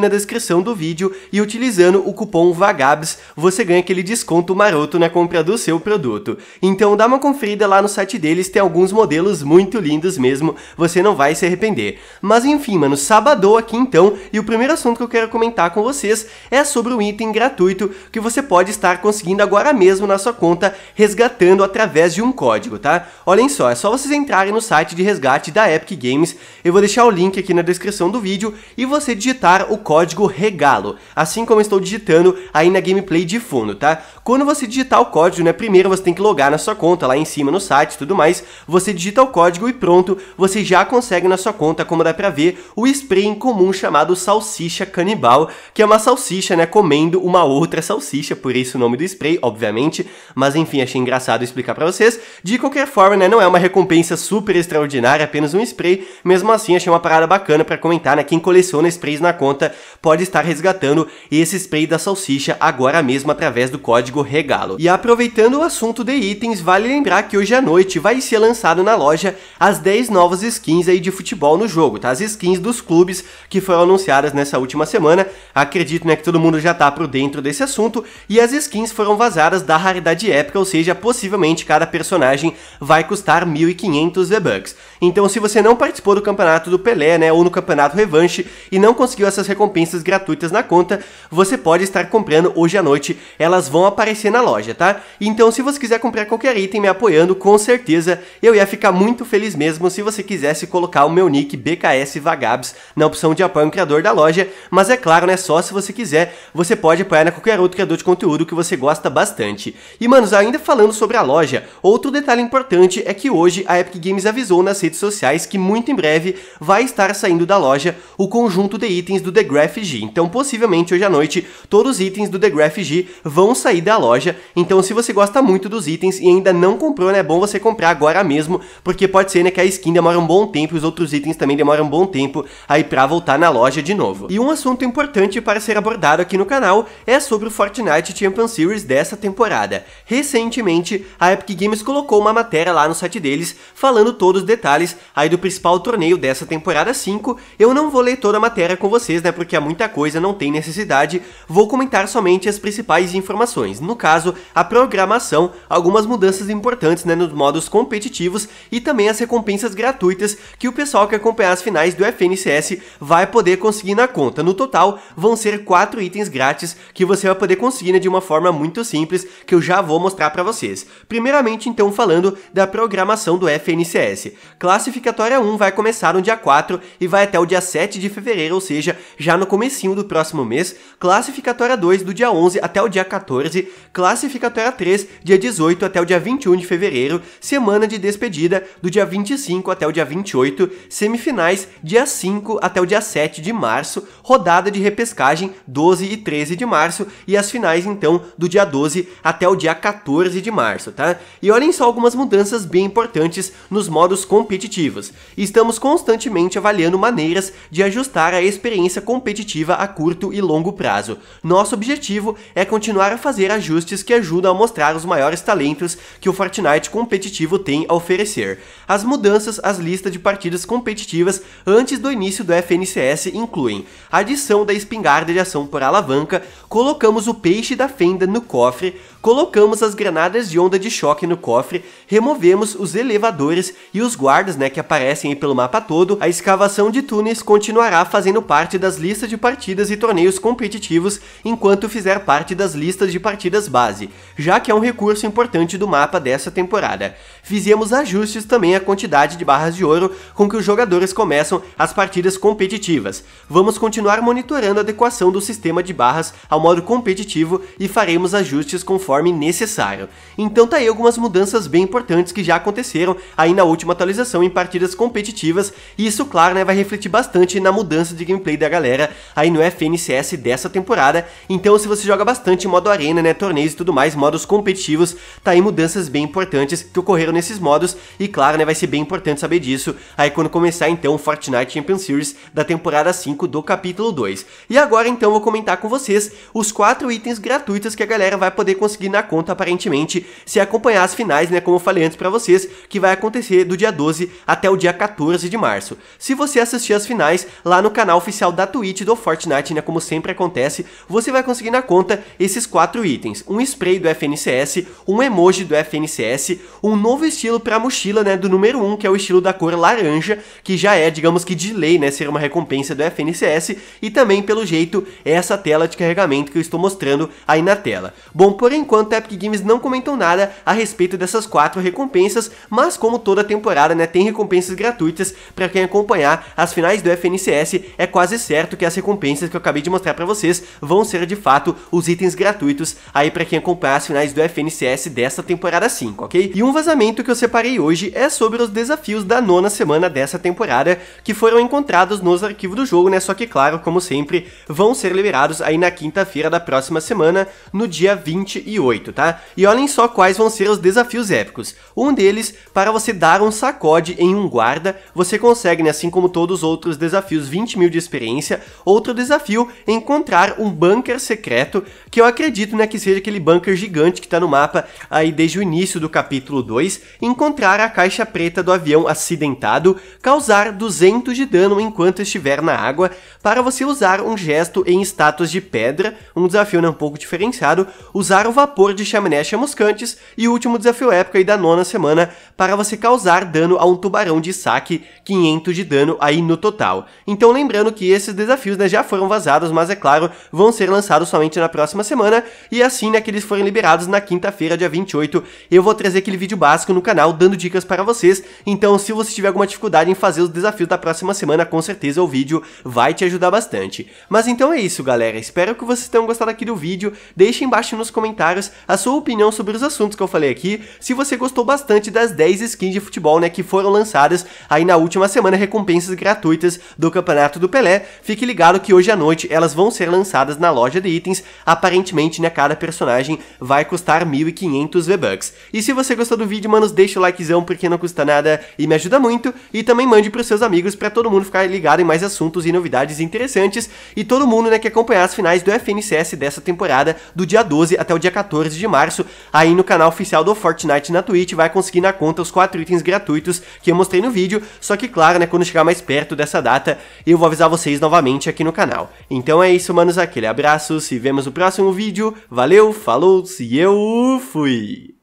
na descrição do vídeo e utilizando o cupom VAGABS você ganha aquele desconto maroto na compra do seu produto. Então dá uma conferida lá no site deles, tem alguns modelos muito lindos mesmo, você não vai se arrepender. Mas enfim, mano, sábado aqui então, e o primeiro assunto que eu quero comentar com vocês é sobre um item gratuito que você pode estar conseguindo agora mesmo na sua conta, resgatando através de um código, tá? Olhem só, é só vocês entrarem no site de resgate da Epic Games, eu vou deixar o link aqui na descrição do vídeo, e você digitar o código código regalo, assim como estou digitando aí na gameplay de fundo, tá? Quando você digitar o código, né, primeiro você tem que logar na sua conta lá em cima no site e tudo mais, você digita o código e pronto, você já consegue na sua conta, como dá pra ver, o spray em comum chamado salsicha canibal, que é uma salsicha, né, comendo uma outra salsicha, por isso o nome do spray, obviamente, mas enfim, achei engraçado explicar para vocês. De qualquer forma, né, não é uma recompensa super extraordinária, apenas um spray, mesmo assim achei uma parada bacana para comentar, né, quem coleciona sprays na conta pode estar resgatando esse spray da salsicha agora mesmo através do código REGALO. E aproveitando o assunto de itens, vale lembrar que hoje à noite vai ser lançado na loja as 10 novas skins aí de futebol no jogo, tá? As skins dos clubes que foram anunciadas nessa última semana. Acredito, né, que todo mundo já tá por dentro desse assunto e as skins foram vazadas da raridade épica, ou seja, possivelmente cada personagem vai custar 1500 V-Bucks. Então, se você não participou do campeonato do Pelé, né, ou no campeonato Revanche e não conseguiu essas recompensas recompensas gratuitas na conta, você pode estar comprando hoje à noite, elas vão aparecer na loja, tá? Então se você quiser comprar qualquer item me apoiando, com certeza eu ia ficar muito feliz mesmo se você quisesse colocar o meu nick BKS Vagabs na opção de apoio ao criador da loja, mas é claro, né, só se você quiser, você pode apoiar na qualquer outro criador de conteúdo que você gosta bastante. E manos, ainda falando sobre a loja, outro detalhe importante é que hoje a Epic Games avisou nas redes sociais que muito em breve vai estar saindo da loja o conjunto de itens do The Graph G. Então, possivelmente hoje à noite, todos os itens do The Graph G vão sair da loja. Então, se você gosta muito dos itens e ainda não comprou, né, é bom você comprar agora mesmo, porque pode ser né, que a skin demore um bom tempo e os outros itens também demoram um bom tempo aí pra voltar na loja de novo. E um assunto importante para ser abordado aqui no canal é sobre o Fortnite Champion Series dessa temporada. Recentemente, a Epic Games colocou uma matéria lá no site deles falando todos os detalhes aí do principal torneio dessa temporada 5. Eu não vou ler toda a matéria com vocês, né, porque há muita coisa, não tem necessidade, vou comentar somente as principais informações, no caso, a programação, algumas mudanças importantes né, nos modos competitivos e também as recompensas gratuitas que o pessoal que acompanhar as finais do FNCS vai poder conseguir na conta. No total, vão ser 4 itens grátis que você vai poder conseguir né, de uma forma muito simples, que eu já vou mostrar para vocês. Primeiramente, então, falando da programação do FNCS. Classificatória 1 vai começar no dia 4 e vai até o dia 7 de fevereiro, ou seja, já já no comecinho do próximo mês, classificatória 2 do dia 11 até o dia 14, classificatória 3 dia 18 até o dia 21 de fevereiro, semana de despedida do dia 25 até o dia 28, semifinais dia 5 até o dia 7 de março, rodada de repescagem 12 e 13 de março e as finais então do dia 12 até o dia 14 de março, tá? E olhem só algumas mudanças bem importantes nos modos competitivos. Estamos constantemente avaliando maneiras de ajustar a experiência com competitiva a curto e longo prazo. Nosso objetivo é continuar a fazer ajustes que ajudam a mostrar os maiores talentos que o Fortnite competitivo tem a oferecer. As mudanças às listas de partidas competitivas antes do início do FNCS incluem a adição da espingarda de ação por alavanca, colocamos o peixe da fenda no cofre, colocamos as granadas de onda de choque no cofre, removemos os elevadores e os guardas né, que aparecem pelo mapa todo, a escavação de túneis continuará fazendo parte das listas lista de partidas e torneios competitivos enquanto fizer parte das listas de partidas base, já que é um recurso importante do mapa dessa temporada. Fizemos ajustes também à quantidade de barras de ouro com que os jogadores começam as partidas competitivas. Vamos continuar monitorando a adequação do sistema de barras ao modo competitivo e faremos ajustes conforme necessário. Então tá aí algumas mudanças bem importantes que já aconteceram aí na última atualização em partidas competitivas, e isso claro né, vai refletir bastante na mudança de gameplay da galera aí no FNCS dessa temporada. Então, se você joga bastante modo arena, né, torneios e tudo mais, modos competitivos, tá aí mudanças bem importantes que ocorreram nesses modos e claro, né, vai ser bem importante saber disso aí quando começar então o Fortnite Champions Series da temporada 5 do capítulo 2. E agora então vou comentar com vocês os quatro itens gratuitos que a galera vai poder conseguir na conta aparentemente se acompanhar as finais, né, como eu falei antes para vocês, que vai acontecer do dia 12 até o dia 14 de março. Se você assistir as finais lá no canal oficial da Twitch do Fortnite, né, como sempre acontece, você vai conseguir na conta esses quatro itens. Um spray do FNCS, um emoji do FNCS, um novo estilo para a mochila, né, do número 1, um, que é o estilo da cor laranja, que já é, digamos que de lei, né, ser uma recompensa do FNCS, e também, pelo jeito, é essa tela de carregamento que eu estou mostrando aí na tela. Bom, por enquanto, a Epic Games não comentou nada a respeito dessas quatro recompensas, mas como toda temporada, né, tem recompensas gratuitas para quem acompanhar as finais do FNCS, é quase certo que as recompensas que eu acabei de mostrar para vocês vão ser de fato os itens gratuitos aí para quem acompanhar as finais do FNCS dessa temporada 5, ok? E um vazamento que eu separei hoje é sobre os desafios da nona semana dessa temporada que foram encontrados nos arquivos do jogo, né? Só que claro, como sempre, vão ser liberados aí na quinta-feira da próxima semana, no dia 28, tá? E olhem só quais vão ser os desafios épicos. Um deles, para você dar um sacode em um guarda, você consegue, né, assim como todos os outros desafios, 20 mil de experiência, Outro desafio é encontrar um bunker secreto, que eu acredito né, que seja aquele bunker gigante que está no mapa aí desde o início do capítulo 2, encontrar a caixa preta do avião acidentado, causar 200 de dano enquanto estiver na água, para você usar um gesto em estátuas de pedra, um desafio né, um pouco diferenciado, usar o vapor de chaminé chamuscantes, e o último desafio épico aí da nona semana, para você causar dano a um tubarão de saque, 500 de dano aí no total. Então lembrando que esses desafios desafios né, já foram vazados, mas é claro, vão ser lançados somente na próxima semana, e assim, né, que eles forem liberados na quinta-feira, dia 28, eu vou trazer aquele vídeo básico no canal dando dicas para vocês, então se você tiver alguma dificuldade em fazer os desafios da próxima semana, com certeza o vídeo vai te ajudar bastante. Mas então é isso, galera, espero que vocês tenham gostado aqui do vídeo, deixe embaixo nos comentários a sua opinião sobre os assuntos que eu falei aqui, se você gostou bastante das 10 skins de futebol, né, que foram lançadas aí na última semana, recompensas gratuitas do Campeonato do Pelé, fique fique ligado que hoje à noite elas vão ser lançadas na loja de itens, aparentemente né, cada personagem vai custar 1.500 V-Bucks. E se você gostou do vídeo, manos, deixa o likezão porque não custa nada e me ajuda muito, e também mande pros seus amigos para todo mundo ficar ligado em mais assuntos e novidades interessantes, e todo mundo né, que acompanhar as finais do FNCS dessa temporada, do dia 12 até o dia 14 de março, aí no canal oficial do Fortnite na Twitch, vai conseguir na conta os 4 itens gratuitos que eu mostrei no vídeo, só que claro, né, quando chegar mais perto dessa data, eu vou avisar vocês novamente aqui no canal. Então é isso, manos, aquele abraço, se vemos no próximo vídeo, valeu, falou, se eu fui!